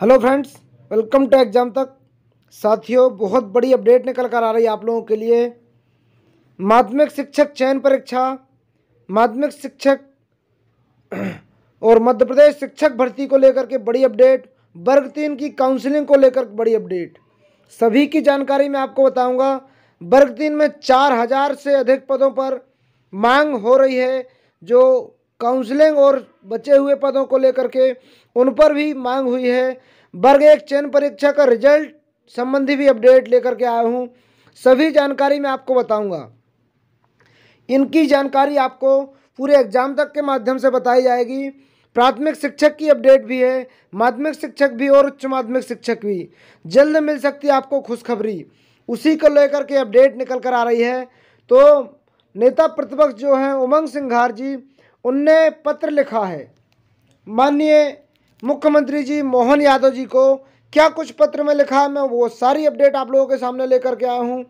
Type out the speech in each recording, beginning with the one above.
hello friends welcome to exam तक साथियों बहुत बड़ी अपडेट निकल कर आ रही है आप लोगों के लिए माध्यमिक शिक्षक चयन परीक्षा माध्यमिक शिक्षक और मध्य प्रदेश शिक्षक भर्ती को लेकर के बड़ी अपडेट वर्ग तीन की काउंसलिंग को लेकर बड़ी अपडेट सभी की जानकारी मैं आपको बताऊंगा वर्ग तीन में चार हज़ार से अधिक पदों पर मांग हो रही है जो काउंसलिंग और बचे हुए पदों को लेकर के उन पर भी मांग हुई है वर्ग एक चयन परीक्षा का रिजल्ट संबंधी भी अपडेट लेकर के आया हूँ सभी जानकारी मैं आपको बताऊँगा इनकी जानकारी आपको पूरे एग्जाम तक के माध्यम से बताई जाएगी प्राथमिक शिक्षक की अपडेट भी है माध्यमिक शिक्षक भी और उच्च माध्यमिक शिक्षक भी जल्द मिल सकती है आपको खुशखबरी उसी को लेकर के अपडेट निकल कर आ रही है तो नेता प्रतिपक्ष जो हैं उमंग सिंघार जी उनने पत्र लिखा है माननीय मुख्यमंत्री जी मोहन यादव जी को क्या कुछ पत्र में लिखा है मैं वो सारी अपडेट आप लोगों के सामने लेकर के आया हूँ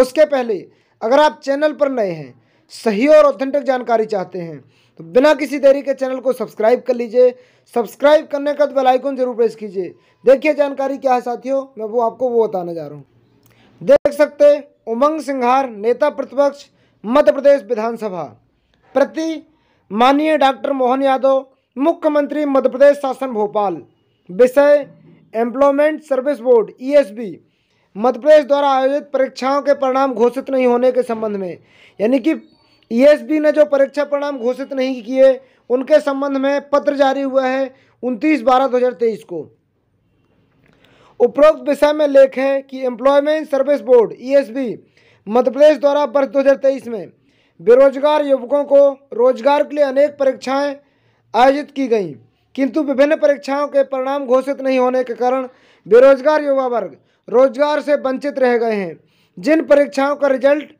उसके पहले अगर आप चैनल पर नए हैं सही और ऑथेंटिक जानकारी चाहते हैं तो बिना किसी देरी के चैनल को सब्सक्राइब कर लीजिए सब्सक्राइब करने का बेल आइकन जरूर प्रेस कीजिए देखिए जानकारी क्या है साथियों मैं वो आपको वो बताने जा रहा हूँ देख सकते उमंग सिंघार नेता प्रतिपक्ष मध्य प्रदेश विधानसभा प्रति माननीय डॉक्टर मोहन यादव मुख्यमंत्री मध्य प्रदेश शासन भोपाल विषय employment service board ESB e Madhya Pradesh द्वारा आयोजित परीक्षाओं के परिणाम घोषित नहीं होने के संबंध में यानी कि ईएसबी e ने जो परीक्षा परिणाम घोषित नहीं किए उनके संबंध में पत्र जारी हुआ है उनतीस बारह दो हज़ार तेईस को उपरोक्त विषय में लेख है कि employment service board B e Madhya Pradesh द्वारा वर्ष तेईस में बेरोजगार युवकों को रोजगार के लिए अनेक परीक्षाएं आयोजित की गईं किंतु विभिन्न परीक्षाओं के परिणाम घोषित नहीं होने के कारण बेरोजगार युवा वर्ग रोजगार से वंचित रह गए हैं जिन परीक्षाओं का रिजल्ट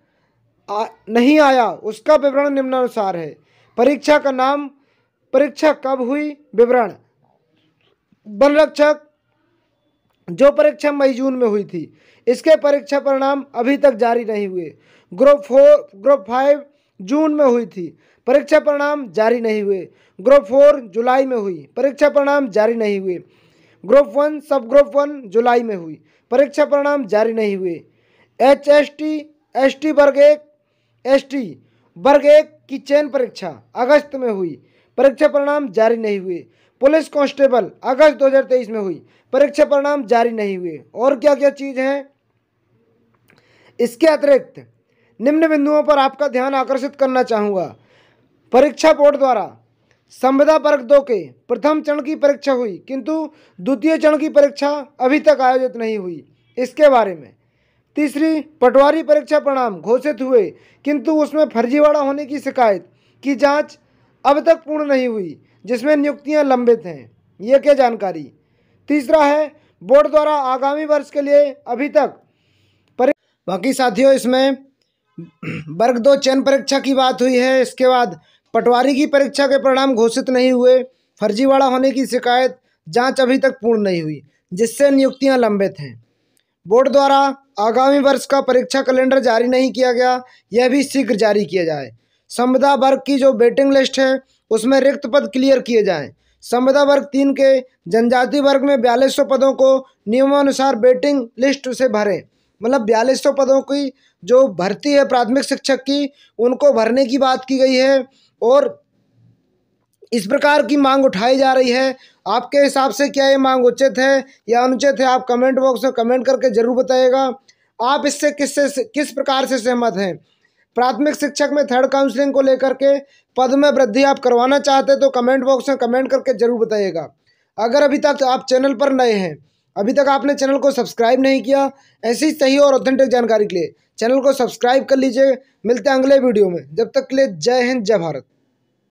नहीं आया उसका विवरण निम्नानुसार है परीक्षा का नाम परीक्षा कब हुई विवरण वन रक्षक जो परीक्षा मई जून में हुई थी इसके परीक्षा परिणाम अभी तक जारी नहीं हुए ग्रुप फोर ग्रुप फाइव जून में हुई थी परीक्षा परिणाम जारी नहीं हुए ग्रुप फोर जुलाई में हुई परीक्षा परिणाम जारी नहीं हुए group one sub group one जुलाई में हुई परीक्षा परिणाम जारी नहीं हुए H S T S T वर्ग एक एस टी वर्ग एक की चयन परीक्षा अगस्त में हुई परीक्षा परिणाम जारी नहीं हुए पुलिस कांस्टेबल अगस्त 2023 में हुई परीक्षा परिणाम जारी नहीं हुए और क्या क्या चीज़ हैं इसके अतिरिक्त निम्न बिंदुओं पर आपका ध्यान आकर्षित करना चाहूँगा परीक्षा बोर्ड द्वारा संविदा वर्ग दो के प्रथम चरण की परीक्षा हुई किंतु द्वितीय चरण की परीक्षा अभी तक आयोजित नहीं हुई इसके बारे में तीसरी पटवारी परीक्षा परिणाम घोषित हुए किंतु उसमें फर्जीवाड़ा होने की शिकायत की जांच अब तक पूर्ण नहीं हुई जिसमें नियुक्तियां लंबित हैं ये क्या जानकारी तीसरा है बोर्ड द्वारा आगामी वर्ष के लिए अभी तक बाकी साथियों इसमें वर्ग दो चयन परीक्षा की बात हुई है इसके बाद पटवारी की परीक्षा के परिणाम घोषित नहीं हुए फर्जीवाड़ा होने की शिकायत जांच अभी तक पूर्ण नहीं हुई जिससे नियुक्तियां लंबित हैं बोर्ड द्वारा आगामी वर्ष का परीक्षा कैलेंडर जारी नहीं किया गया यह भी शीघ्र जारी किया जाए संविदा वर्ग की जो वेटिंग लिस्ट है उसमें रिक्त पद क्लियर किए जाएँ संविदा वर्ग तीन के जनजाति वर्ग में बयालीस पदों को नियमानुसार वेटिंग लिस्ट से भरें मतलब बयालीस सौ पदों की जो भर्ती है प्राथमिक शिक्षक की उनको भरने की बात की गई है और इस प्रकार की मांग उठाई जा रही है आपके हिसाब से क्या ये मांग उचित है या अनुचित है आप कमेंट बॉक्स में कमेंट करके ज़रूर बताइएगा आप इससे किस से किस प्रकार से सहमत हैं प्राथमिक शिक्षक में थर्ड काउंसलिंग को लेकर के पद में वृद्धि आप करवाना चाहते हैं तो कमेंट बॉक्स में कमेंट करके ज़रूर बताइएगा अगर अभी तक आप चैनल पर नए हैं अभी तक आपने चैनल को सब्सक्राइब नहीं किया ऐसी सही और ऑथेंटिक जानकारी के लिए चैनल को सब्सक्राइब कर लीजिए मिलते हैं अगले वीडियो में जब तक के लिए जय हिंद जय भारत